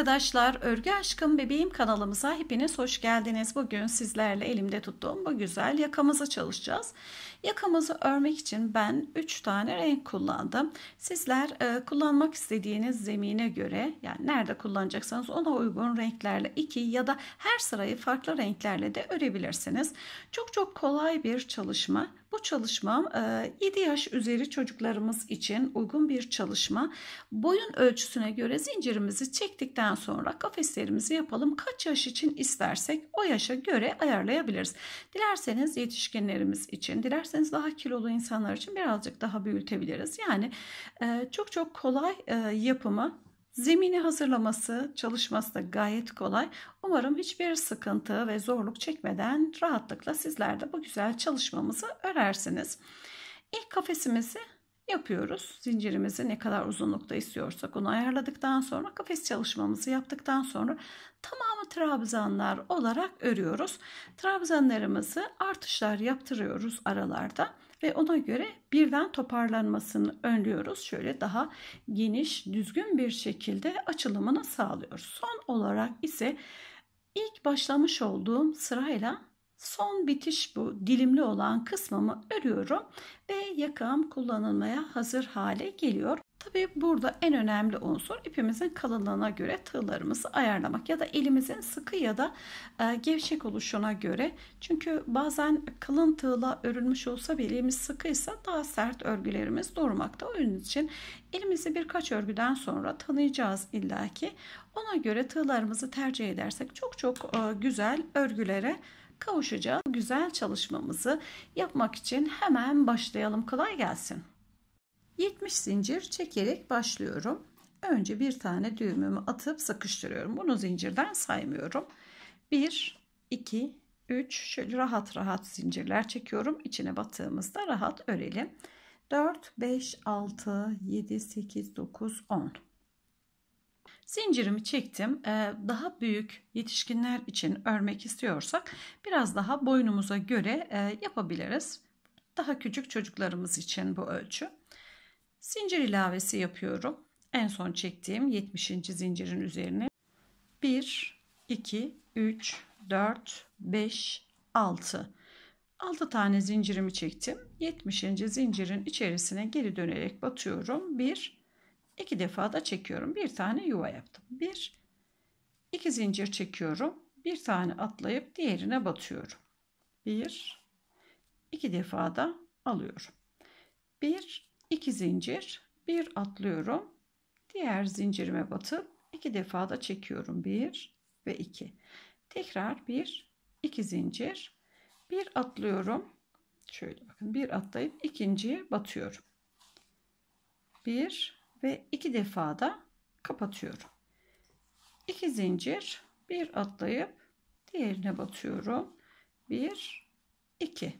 arkadaşlar, Örgü Aşkım Bebeğim kanalımıza hepiniz hoş geldiniz. Bugün sizlerle elimde tuttuğum bu güzel yakamızı çalışacağız. Yakamızı örmek için ben 3 tane renk kullandım. Sizler e, kullanmak istediğiniz zemine göre yani nerede kullanacaksanız ona uygun renklerle 2 ya da her sırayı farklı renklerle de örebilirsiniz. Çok çok kolay bir çalışma. Bu çalışmam 7 e, yaş üzeri çocuklarımız için uygun bir çalışma. Boyun ölçüsüne göre zincirimizi çektikten sonra kafeslerimizi yapalım. Kaç yaş için istersek o yaşa göre ayarlayabiliriz. Dilerseniz yetişkinlerimiz için, dilerseniz isterseniz daha kilolu insanlar için birazcık daha büyütebiliriz. Yani e, çok çok kolay e, yapımı Zemini hazırlaması, çalışması da gayet kolay. Umarım hiçbir sıkıntı ve zorluk çekmeden rahatlıkla sizler de bu güzel çalışmamızı örersiniz. İlk kafesimizi yapıyoruz. Zincirimizi ne kadar uzunlukta istiyorsak onu ayarladıktan sonra kafes çalışmamızı yaptıktan sonra tamamı trabzanlar olarak örüyoruz. Trabzanlarımızı artışlar yaptırıyoruz aralarda ve ona göre birden toparlanmasını önlüyoruz. Şöyle daha geniş, düzgün bir şekilde açılımını sağlıyoruz. Son olarak ise ilk başlamış olduğum sırayla Son bitiş bu dilimli olan kısmımı örüyorum ve yakam kullanılmaya hazır hale geliyor. Tabi burada en önemli unsur ipimizin kalınlığına göre tığlarımızı ayarlamak ya da elimizin sıkı ya da e, gevşek oluşuna göre. Çünkü bazen kalın tığla örülmüş olsa bile elimiz sıkıysa daha sert örgülerimiz durmakta. Onun için elimizi birkaç örgüden sonra tanıyacağız illaki. Ona göre tığlarımızı tercih edersek çok çok e, güzel örgülere kavuşacağı güzel çalışmamızı yapmak için hemen başlayalım. Kolay gelsin. 70 zincir çekerek başlıyorum. Önce bir tane düğümümü atıp sıkıştırıyorum. Bunu zincirden saymıyorum. 1, 2, 3 şöyle rahat rahat zincirler çekiyorum. İçine battığımızda rahat örelim. 4, 5, 6, 7, 8, 9, 10. Zincirimi çektim. Ee, daha büyük yetişkinler için örmek istiyorsak biraz daha boynumuza göre e, yapabiliriz. Daha küçük çocuklarımız için bu ölçü. Zincir ilavesi yapıyorum. En son çektiğim 70. zincirin üzerine 1 2 3 4 5 6 6 tane zincirimi çektim. 70. zincirin içerisine geri dönerek batıyorum. 1 İki defa da çekiyorum. Bir tane yuva yaptım. Bir, iki zincir çekiyorum. Bir tane atlayıp diğerine batıyorum. Bir, iki defa da alıyorum. Bir, iki zincir, bir atlıyorum. Diğer zincirime batıp iki defa da çekiyorum. Bir ve iki. Tekrar bir, iki zincir, bir atlıyorum. Şöyle bakın bir atlayıp ikinciye batıyorum. Bir ve iki defa da kapatıyorum. İki zincir bir atlayıp diğerine batıyorum. Bir, iki.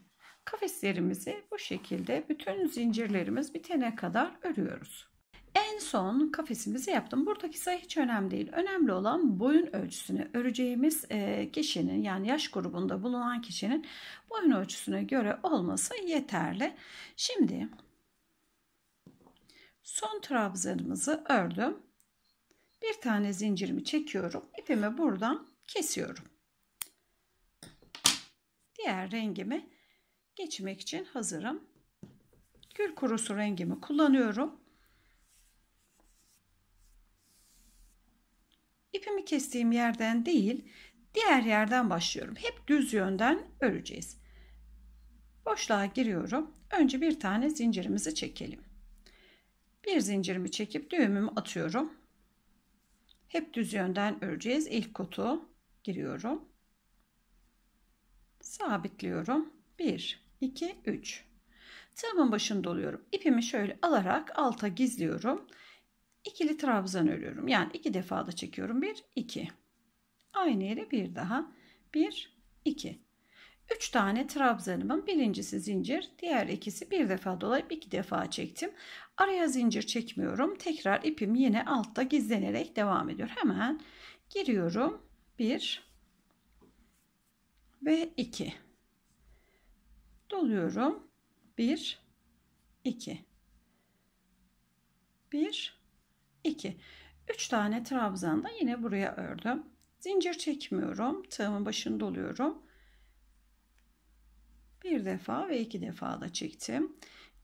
Kafeslerimizi bu şekilde bütün zincirlerimiz bitene kadar örüyoruz. En son kafesimizi yaptım. Buradaki sayı hiç önemli değil. Önemli olan boyun ölçüsünü öreceğimiz e, kişinin yani yaş grubunda bulunan kişinin boyun ölçüsüne göre olması yeterli. Şimdi Son trabzanımızı ördüm. Bir tane zincirimi çekiyorum. İpimi buradan kesiyorum. Diğer rengimi geçmek için hazırım. Gül kurusu rengimi kullanıyorum. İpimi kestiğim yerden değil, diğer yerden başlıyorum. Hep düz yönden öreceğiz. Boşluğa giriyorum. Önce bir tane zincirimizi çekelim. Bir zincirimi çekip düğümümü atıyorum. Hep düz yönden öreceğiz. İlk kutu giriyorum. Sabitliyorum. 1, 2, 3. Tığımın başını doluyorum. İpimi şöyle alarak alta gizliyorum. İkili trabzan örüyorum. Yani iki defa da çekiyorum. 1, 2. Aynı yere bir daha. 1, 2. 3 tane trabzanımın birincisi zincir, diğer ikisi bir defa dolayıp iki defa çektim. Araya zincir çekmiyorum. Tekrar ipim yine altta gizlenerek devam ediyor. Hemen giriyorum. 1 ve 2 doluyorum. 1 2 1 2 3 tane trabzan da yine buraya ördüm. Zincir çekmiyorum. Tığımın başını doluyorum bir defa ve iki defa da çektim.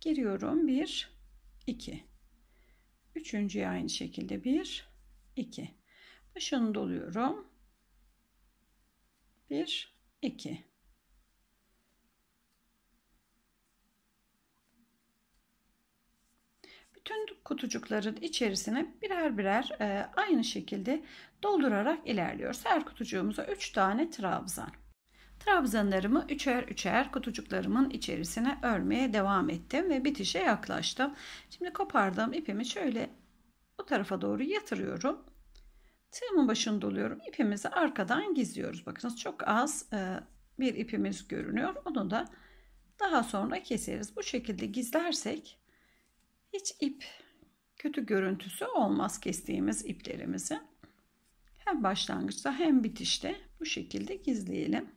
Giriyorum. Bir, iki. Üçüncüye aynı şekilde bir, iki. Başını doluyorum. Bir, iki. bütün kutucukların içerisine birer birer e, aynı şekilde doldurarak ilerliyoruz. Her kutucuğumuza 3 tane trabzan. Trabzanlarımı üçer üçer kutucuklarımın içerisine örmeye devam ettim ve bitişe yaklaştım. Şimdi kopardığım ipimi şöyle bu tarafa doğru yatırıyorum. Tığımın başını doluyorum. İpimizi arkadan gizliyoruz. Bakınız çok az e, bir ipimiz görünüyor. Onu da daha sonra keseriz. Bu şekilde gizlersek hiç ip kötü görüntüsü olmaz kestiğimiz iplerimizi. Hem başlangıçta hem bitişte bu şekilde gizleyelim.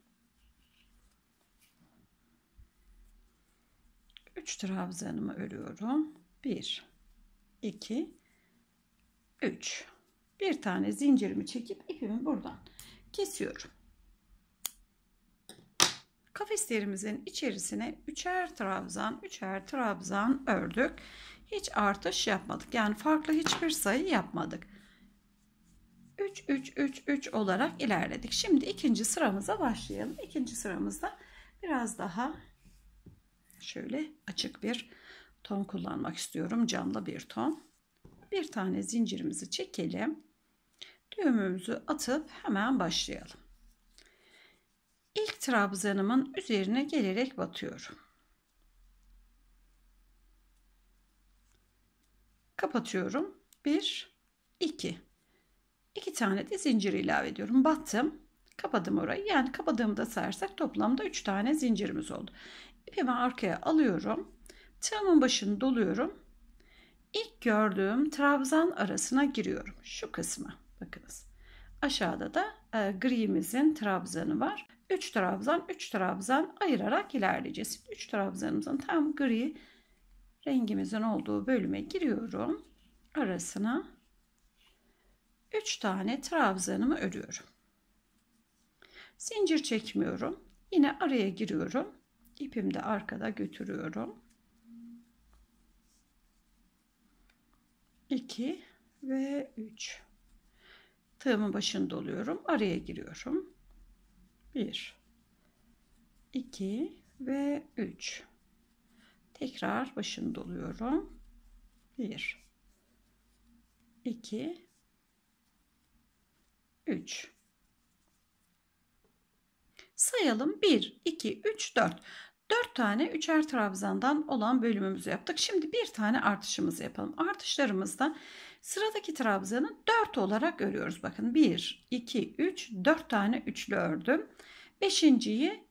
3 trabzanımı örüyorum. 1 2 3 bir tane zincirimi çekip ipimi buradan kesiyorum. Kafeslerimizin içerisine üçer trabzan, üçer trabzan ördük. Hiç artış yapmadık. Yani farklı hiçbir sayı yapmadık. 3 3 3 3 olarak ilerledik. Şimdi ikinci sıramıza başlayalım. İkinci sıramızda biraz daha şöyle açık bir ton kullanmak istiyorum. canlı bir ton. Bir tane zincirimizi çekelim. Düğümümüzü atıp hemen başlayalım. İlk trabzanımın üzerine gelerek batıyorum. Kapatıyorum. 1 2 2 tane de zincir ilave ediyorum. Battım. Kapadım orayı. Yani kapadığımda sayarsak toplamda 3 tane zincirimiz oldu. Ipimi arkaya alıyorum. Tığımın başını doluyorum. İlk gördüğüm trabzan arasına giriyorum. Şu kısmı. Bakınız. Aşağıda da e, grimizin trabzanı var. 3 trabzan, 3 trabzan ayırarak ilerleyeceğiz. 3 trabzanımızın tam gri rengimizin olduğu bölüme giriyorum. Arasına 3 tane trabzanımı örüyorum. Zincir çekmiyorum. Yine araya giriyorum ipimi de arkada götürüyorum. 2 ve 3 tığımın başını doluyorum araya giriyorum 1 2 ve 3 tekrar başını doluyorum 1 2 3 sayalım 1 2 3 4 4 tane üçer trabzandan olan bölümümüzü yaptık. Şimdi bir tane artışımızı yapalım. Artışlarımızda sıradaki trabzanı 4 olarak örüyoruz. Bakın 1, 2, 3, 4 tane üçlü ördüm. Beşinciyi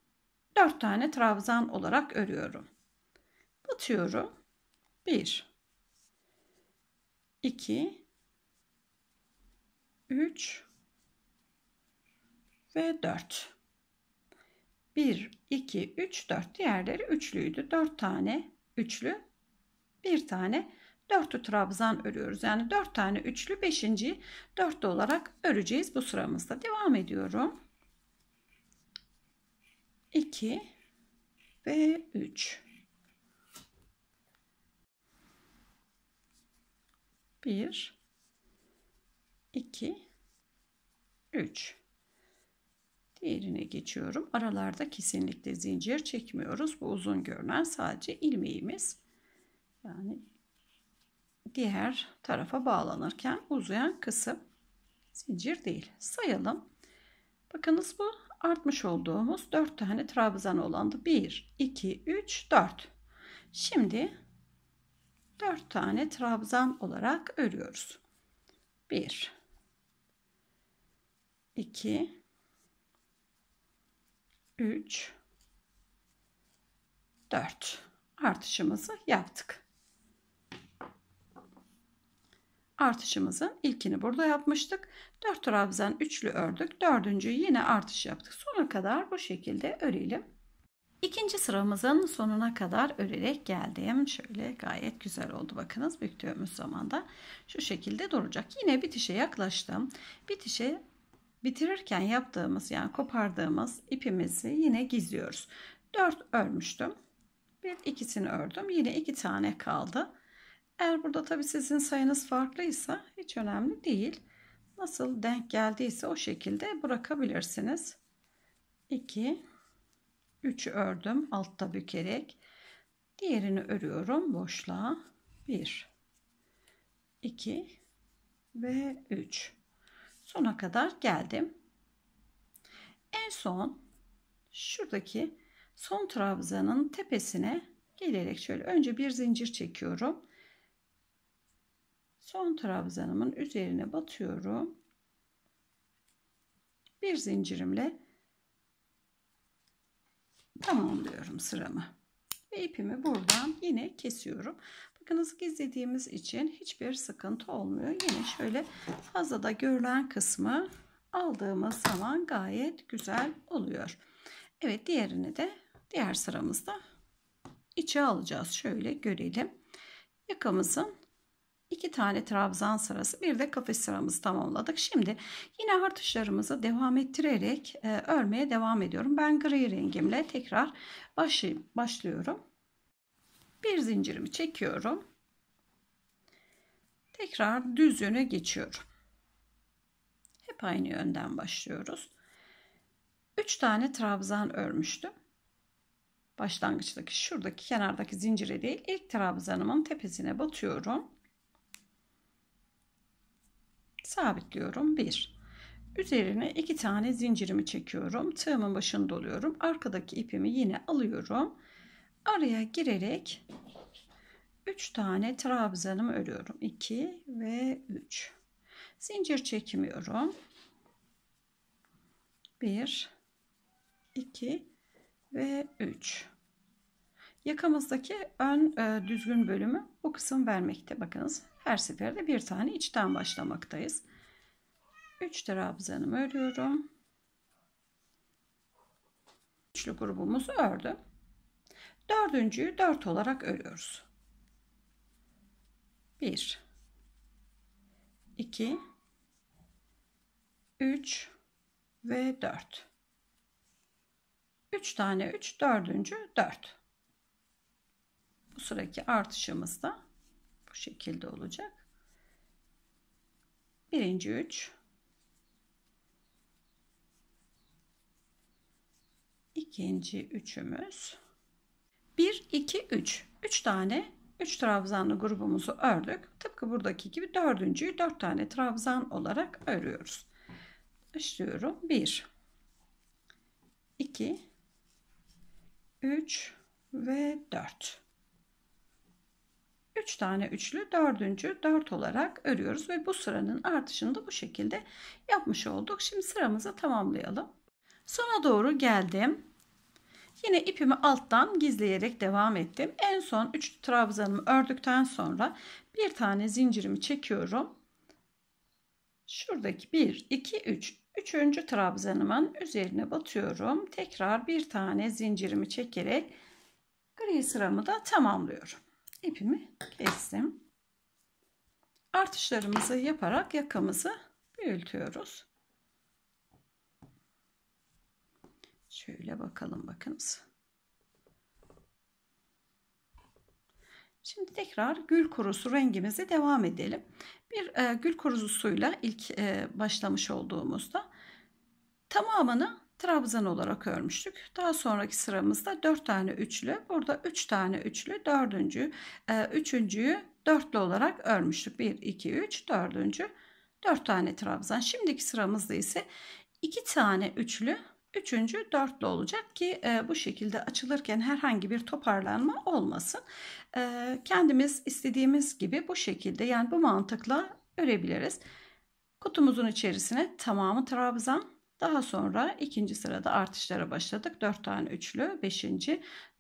4 tane trabzan olarak örüyorum. Batıyorum. 1, 2, 3 ve 4. 1, 2, 3, 4. Diğerleri üçlüydü. 4 tane üçlü, 1 tane dörtlü trabzan örüyoruz. Yani 4 tane üçlü, 5. dörtlü olarak öreceğiz bu sıramızda. Devam ediyorum. 2 ve 3. 1 2 3 Diğerine geçiyorum. Aralarda kesinlikle zincir çekmiyoruz. Bu uzun görünen sadece ilmeğimiz. Yani diğer tarafa bağlanırken uzayan kısım zincir değil. Sayalım. Bakınız bu artmış olduğumuz 4 tane trabzan olandı. 1, 2, 3, 4. Şimdi 4 tane trabzan olarak örüyoruz. 1, 2, 3 4 artışımızı yaptık. Artışımızın ilkini burada yapmıştık. 4 trabzan üçlü ördük. Dördüncüyü yine artış yaptık. Sonuna kadar bu şekilde örelim. İkinci sıramızın sonuna kadar örerek geldim. Şöyle gayet güzel oldu. Bakınız büktüğümüz zaman da şu şekilde duracak. Yine bitişe yaklaştım. Bitişe bitirirken yaptığımız yani kopardığımız ipimizi yine gizliyoruz. 4 örmüştüm. Bir ikisini ördüm. Yine iki tane kaldı. Eğer burada tabi sizin sayınız farklıysa hiç önemli değil. Nasıl denk geldiyse o şekilde bırakabilirsiniz. 2 3 ördüm altta bükerek. Diğerini örüyorum boşluğa. 1 2 ve 3 sona kadar geldim. En son şuradaki son trabzanın tepesine gelerek şöyle önce bir zincir çekiyorum. Son trabzanımın üzerine batıyorum. Bir zincirimle tamamlıyorum sıramı. Ve ipimi buradan yine kesiyorum. Hakkınızı gizlediğimiz için hiçbir sıkıntı olmuyor. Yine şöyle fazla da görülen kısmı aldığımız zaman gayet güzel oluyor. Evet diğerini de diğer sıramızda içe alacağız. Şöyle görelim. Yakamızın iki tane trabzan sırası bir de kafes sıramızı tamamladık. Şimdi yine artışlarımızı devam ettirerek e, örmeye devam ediyorum. Ben gri rengimle tekrar başlayayım, başlıyorum. Bir zincirimi çekiyorum. Tekrar düz yöne geçiyorum. Hep aynı yönden başlıyoruz. 3 tane trabzan örmüştüm. Başlangıçtaki şuradaki kenardaki zincire değil ilk trabzanımın tepesine batıyorum. Sabitliyorum. 1. Üzerine 2 tane zincirimi çekiyorum. Tığımın başını doluyorum. Arkadaki ipimi yine alıyorum araya girerek 3 tane trabzanımı örüyorum. 2 ve 3. Zincir çekmiyorum. 1 2 ve 3. Yakamızdaki ön e, düzgün bölümü bu kısım vermekte. Bakınız her seferde bir tane içten başlamaktayız. 3 trabzanımı örüyorum. Üçlü grubumuzu ördüm. Dördüncüyü dört olarak örüyoruz. Bir, iki, üç ve dört. Üç tane üç, dördüncü dört. Bu sıraki artışımız da bu şekilde olacak. Birinci üç, ikinci üçümüz 1, 2, 3. 3 tane 3 trabzanlı grubumuzu ördük. Tıpkı buradaki gibi dördüncüyü 4 tane trabzan olarak örüyoruz. Başlıyorum. 1, 2, 3 ve 4. 3 tane üçlü dördüncü 4 olarak örüyoruz ve bu sıranın artışını da bu şekilde yapmış olduk. Şimdi sıramızı tamamlayalım. Sona doğru geldim. Yine ipimi alttan gizleyerek devam ettim. En son üçlü trabzanımı ördükten sonra bir tane zincirimi çekiyorum. Şuradaki 1, 2, 3. Üçüncü trabzanımın üzerine batıyorum. Tekrar bir tane zincirimi çekerek gri sıramı da tamamlıyorum. İpimi kestim. Artışlarımızı yaparak yakamızı büyütüyoruz. Şöyle bakalım bakınız. Şimdi tekrar gül kurusu rengimize devam edelim. Bir e, gül kurusuyla ilk e, başlamış olduğumuzda tamamını trabzan olarak örmüştük. Daha sonraki sıramızda 4 tane üçlü, burada 3 tane üçlü, 4. E, üçüncüyü dörtlü olarak örmüştük. 1, 2, 3, 4. 4 tane trabzan. Şimdiki sıramızda ise 2 tane üçlü Üçüncü dörtlü olacak ki e, bu şekilde açılırken herhangi bir toparlanma olmasın. E, kendimiz istediğimiz gibi bu şekilde yani bu mantıkla örebiliriz. Kutumuzun içerisine tamamı trabzan daha sonra ikinci sırada artışlara başladık. 4 tane üçlü, 5.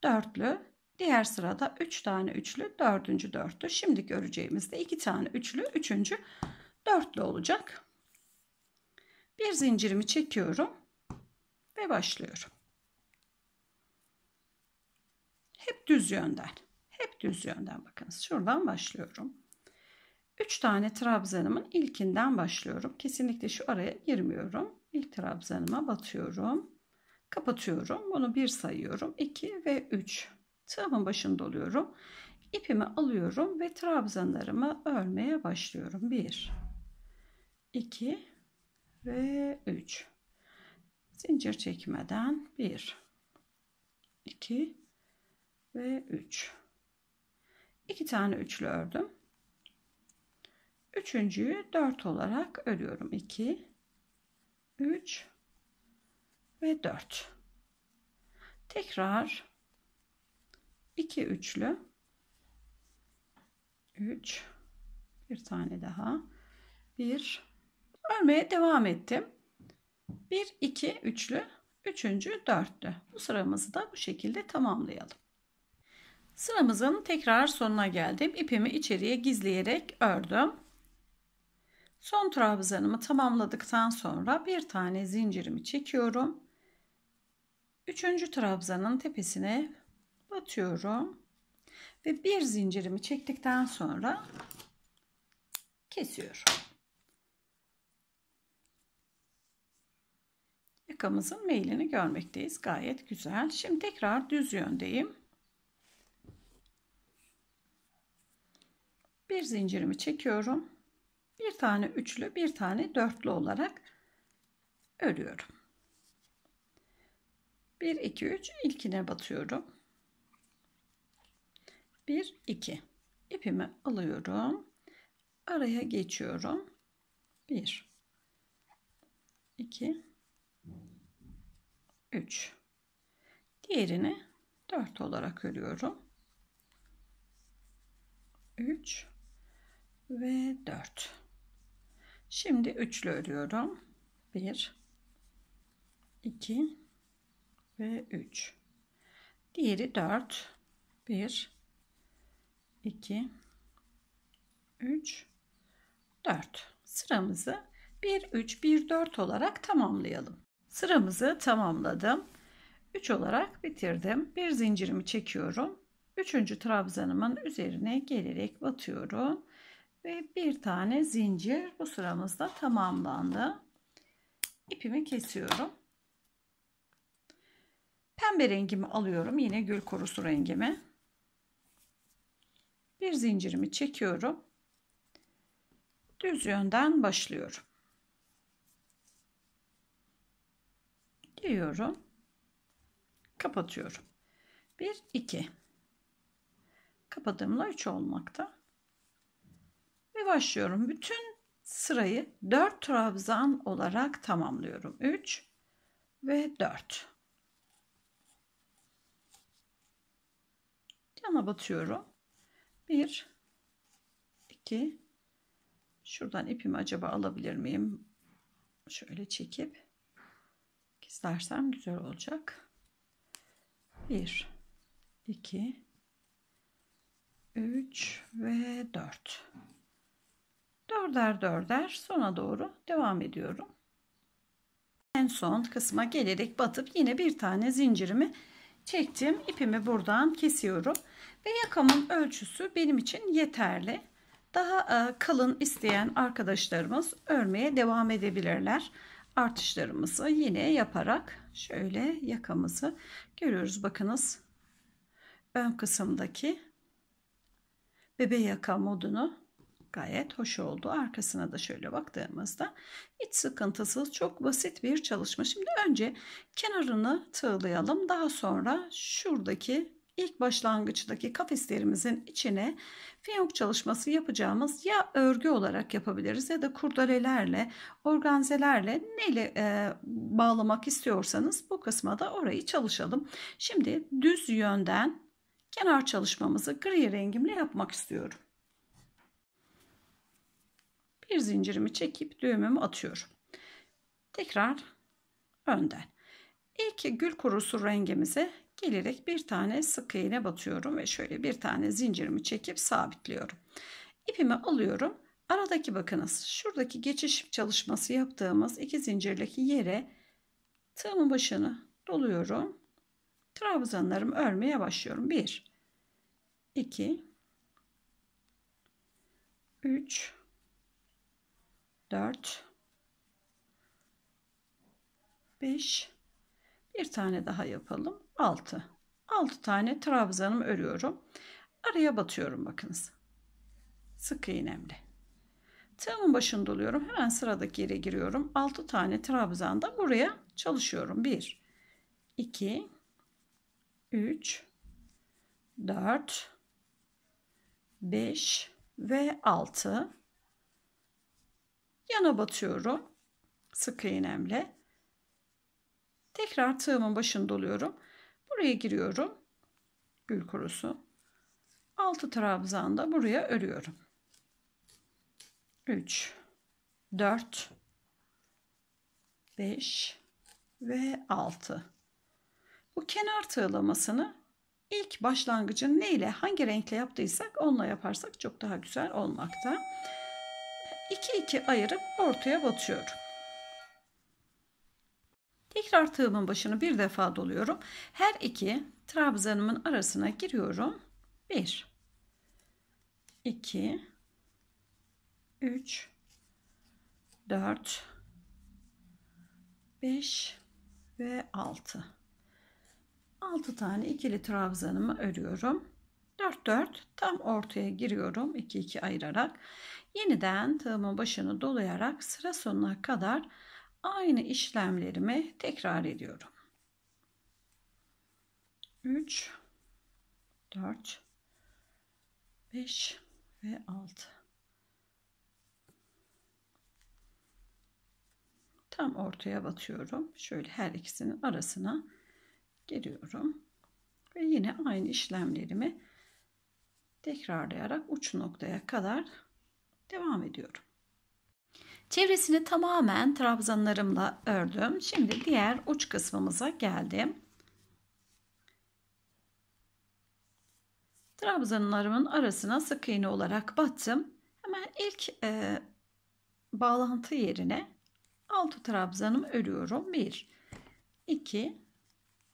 dörtlü, diğer sırada 3 tane üçlü, 4. dörtlü. Şimdi göreceğimiz de iki tane üçlü, 3. dörtlü olacak. Bir zincirimi çekiyorum ve başlıyorum. Hep düz yönden. Hep düz yönden bakınız. Şuradan başlıyorum. 3 tane trabzanımın ilkinden başlıyorum. Kesinlikle şu araya girmiyorum. İlk trabzanıma batıyorum. Kapatıyorum. Bunu bir sayıyorum. 2 ve 3. Tığımın başında doluyorum, İpimi alıyorum ve trabzanlarımı örmeye başlıyorum. 1 2 ve 3 zincir çekmeden 1 2 ve 3 2 tane üçlü ördüm üçüncüyü 4 olarak örüyorum 2 3 ve 4 tekrar 2 üçlü 3 bir tane daha 1 örmeye devam ettim 1, 2 üçlü, üçüncü dörtlü. Bu sıramızı da bu şekilde tamamlayalım. Sıramızın tekrar sonuna geldim. İpimi içeriye gizleyerek ördüm. Son trabzanımı tamamladıktan sonra bir tane zincirimi çekiyorum. Üçüncü trabzanın tepesine batıyorum. Ve bir zincirimi çektikten sonra kesiyorum. Yakamızın meylini görmekteyiz. Gayet güzel. Şimdi tekrar düz yöndeyim. Bir zincirimi çekiyorum. Bir tane üçlü, bir tane dörtlü olarak örüyorum. 1 2 3 ilkine batıyorum. 1 2 ipimi alıyorum. Araya geçiyorum. 1 2 3. Diğerini 4 olarak örüyorum. 3 ve 4. Şimdi üçlü örüyorum. 1 2 ve 3. Diğeri 4 1 2 3 4. Sıramızı 1 3 1 4 olarak tamamlayalım. Sıramızı tamamladım. 3 olarak bitirdim. Bir zincirimi çekiyorum. 3. trabzanımın üzerine gelerek batıyorum. Ve bir tane zincir bu sıramızda tamamlandı. İpimi kesiyorum. Pembe rengimi alıyorum. Yine gül korusu rengimi. Bir zincirimi çekiyorum. Düz yönden başlıyorum. giriyorum. Kapatıyorum. 1 2 Kapadığımda 3 olmakta. Ve başlıyorum. Bütün sırayı 4 trabzan olarak tamamlıyorum. 3 ve 4. Yana batıyorum. 1 2 Şuradan ipimi acaba alabilir miyim? Şöyle çekip izlersem güzel olacak. 1 2 3 ve 4 dörder dörder sona doğru devam ediyorum. En son kısma gelerek batıp yine bir tane zincirimi çektim. İpimi buradan kesiyorum. Ve yakamın ölçüsü benim için yeterli. Daha e, kalın isteyen arkadaşlarımız örmeye devam edebilirler artışlarımızı yine yaparak şöyle yakamızı görüyoruz. Bakınız ön kısımdaki bebe yaka modunu gayet hoş oldu. Arkasına da şöyle baktığımızda hiç sıkıntısız çok basit bir çalışma. Şimdi önce kenarını tığlayalım. Daha sonra şuradaki ilk başlangıçtaki kafeslerimizin içine fiyonk çalışması yapacağımız ya örgü olarak yapabiliriz ya da kurdelelerle, organzelerle neyle e, bağlamak istiyorsanız bu kısma da orayı çalışalım. Şimdi düz yönden kenar çalışmamızı gri rengimle yapmak istiyorum. Bir zincirimi çekip düğümümü atıyorum. Tekrar önden. İlk gül kurusu rengimize gelerek bir tane sık iğne batıyorum ve şöyle bir tane zincirimi çekip sabitliyorum. İpimi alıyorum. Aradaki bakınız şuradaki geçiş çalışması yaptığımız iki zincirlik yere tığımın başını doluyorum. Trabzanlarımı örmeye başlıyorum. 1 2 3 4 5 bir tane daha yapalım. 6. 6 tane trabzanım örüyorum. Araya batıyorum bakınız. Sık iğnemle. Tığımın başını doluyorum. Hemen sıradaki yere giriyorum. 6 tane trabzanda buraya çalışıyorum. 1 2 3 4 5 ve 6 yana batıyorum sık iğnemle Tekrar tığımın başını doluyorum. Buraya giriyorum. Gül kurusu. 6 trabzanda buraya örüyorum. 3 4 5 ve 6. Bu kenar tığlamasını ilk başlangıcın ne ile hangi renkle yaptıysak onunla yaparsak çok daha güzel olmakta. 2 2 ayırıp ortaya batıyorum. Tekrar tığımın başını bir defa doluyorum. Her iki trabzanımın arasına giriyorum. 1 2 3 4 5 ve 6 6 tane ikili trabzanımı örüyorum. 4 4 tam ortaya giriyorum 2 2 ayırarak yeniden tığımın başını dolayarak sıra sonuna kadar aynı işlemlerimi tekrar ediyorum. 3 4 5 ve 6 tam ortaya batıyorum. Şöyle her ikisinin arasına giriyorum Ve yine aynı işlemlerimi tekrarlayarak uç noktaya kadar devam ediyorum. Çevresini tamamen trabzanlarımla ördüm. Şimdi diğer uç kısmımıza geldim. Trabzanlarımın arasına sık iğne olarak battım. Hemen ilk e, bağlantı yerine 6 trabzanımı örüyorum. 1 2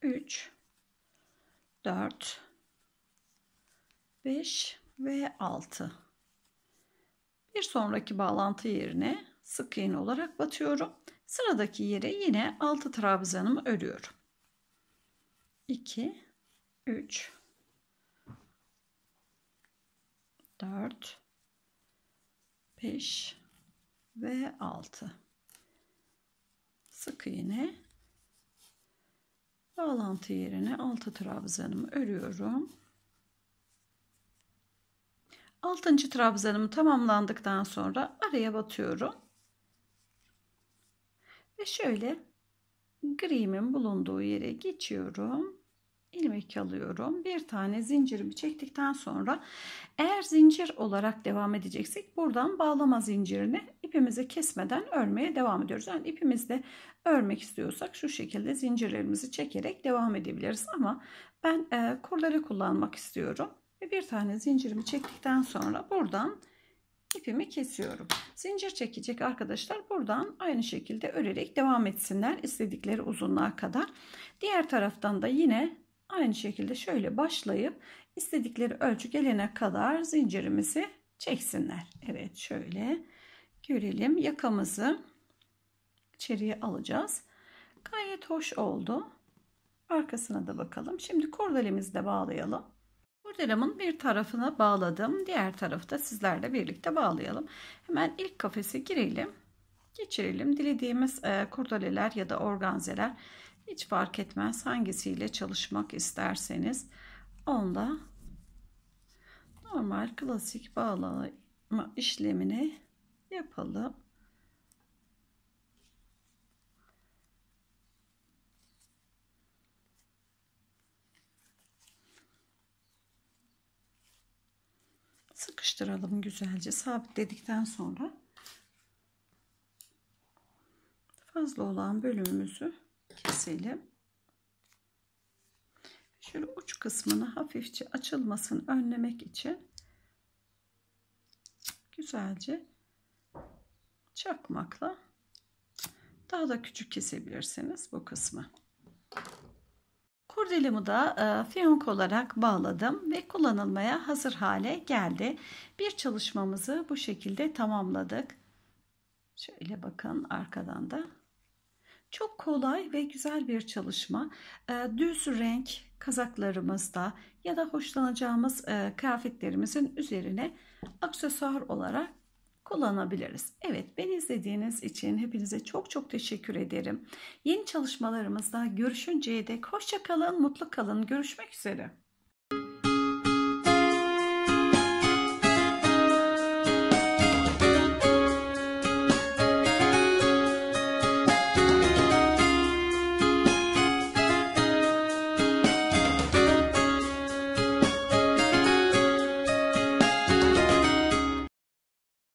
3 4 5 ve 6 bir sonraki bağlantı yerine sık iğne olarak batıyorum. Sıradaki yere yine 6 trabzanımı örüyorum. 2 3 4 5 ve 6 sık iğne bağlantı yerine 6 trabzanımı örüyorum 6. trabzanımı tamamlandıktan sonra araya batıyorum ve şöyle grimin bulunduğu yere geçiyorum. ilmek alıyorum. Bir tane zincirimi çektikten sonra eğer zincir olarak devam edeceksek buradan bağlama zincirini ipimizi kesmeden örmeye devam ediyoruz. Yani ipimizde örmek istiyorsak şu şekilde zincirlerimizi çekerek devam edebiliriz. Ama ben e, kurları kullanmak istiyorum. Ve bir tane zincirimi çektikten sonra buradan ipimi kesiyorum. Zincir çekecek arkadaşlar buradan aynı şekilde örerek devam etsinler istedikleri uzunluğa kadar. Diğer taraftan da yine aynı şekilde şöyle başlayıp istedikleri ölçü gelene kadar zincirimizi çeksinler. Evet şöyle görelim yakamızı içeriye alacağız. Gayet hoş oldu. Arkasına da bakalım. Şimdi kordelemizle bağlayalım. Kurdelamın bir tarafını bağladım. Diğer tarafı da sizlerle birlikte bağlayalım. Hemen ilk kafese girelim. Geçirelim. Dilediğimiz e, ya da organzeler hiç fark etmez. Hangisiyle çalışmak isterseniz onda normal klasik bağlama işlemini yapalım. sıkıştıralım güzelce sabitledikten sonra fazla olan bölümümüzü keselim şöyle uç kısmını hafifçe açılmasını önlemek için güzelce çakmakla daha da küçük kesebilirsiniz bu kısmı Kurdelimi da e, fiyonk olarak bağladım ve kullanılmaya hazır hale geldi. Bir çalışmamızı bu şekilde tamamladık. Şöyle bakın arkadan da. Çok kolay ve güzel bir çalışma. E, düz renk kazaklarımızda ya da hoşlanacağımız e, kıyafetlerimizin üzerine aksesuar olarak kullanabiliriz. Evet beni izlediğiniz için hepinize çok çok teşekkür ederim. Yeni çalışmalarımızda görüşünceye dek hoşça kalın, mutlu kalın. Görüşmek üzere.